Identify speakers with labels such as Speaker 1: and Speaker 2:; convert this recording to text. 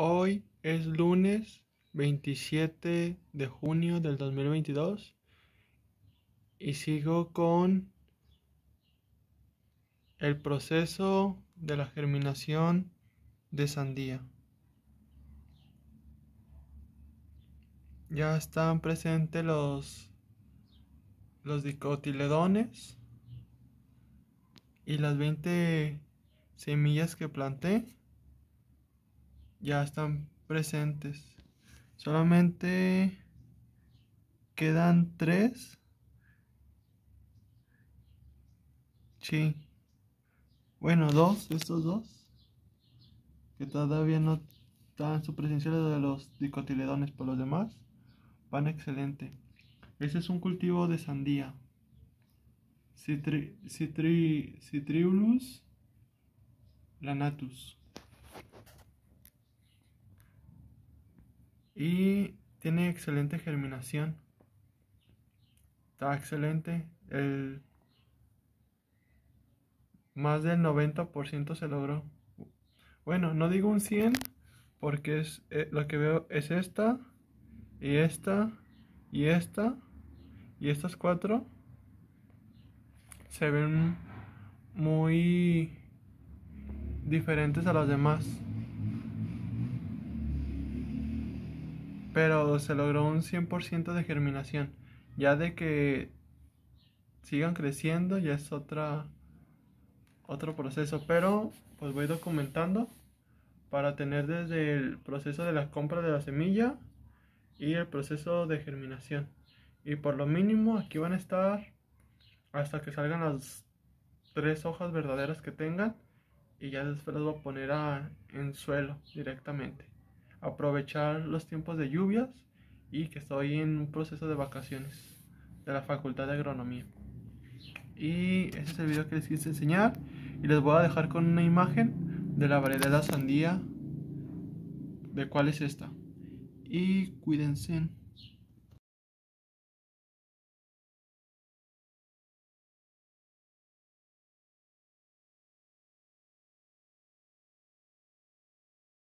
Speaker 1: Hoy es lunes 27 de junio del 2022 y sigo con el proceso de la germinación de sandía. Ya están presentes los, los dicotiledones y las 20 semillas que planté ya están presentes. Solamente quedan tres. Sí. Bueno, dos, estos dos. Que todavía no están su presencia de los dicotiledones, por los demás van excelente. Ese es un cultivo de sandía. citri, citriulus lanatus. y tiene excelente germinación. Está excelente. El, más del 90% se logró. Bueno, no digo un 100 porque es eh, lo que veo es esta y esta y esta y estas cuatro se ven muy diferentes a las demás. pero se logró un 100% de germinación. Ya de que sigan creciendo ya es otra otro proceso, pero pues voy documentando para tener desde el proceso de la compra de la semilla y el proceso de germinación. Y por lo mínimo aquí van a estar hasta que salgan las tres hojas verdaderas que tengan y ya después las voy a poner en suelo directamente aprovechar los tiempos de lluvias y que estoy en un proceso de vacaciones de la Facultad de Agronomía. Y ese es el video que les quise enseñar y les voy a dejar con una imagen de la variedad de la sandía de cuál es esta. Y cuídense.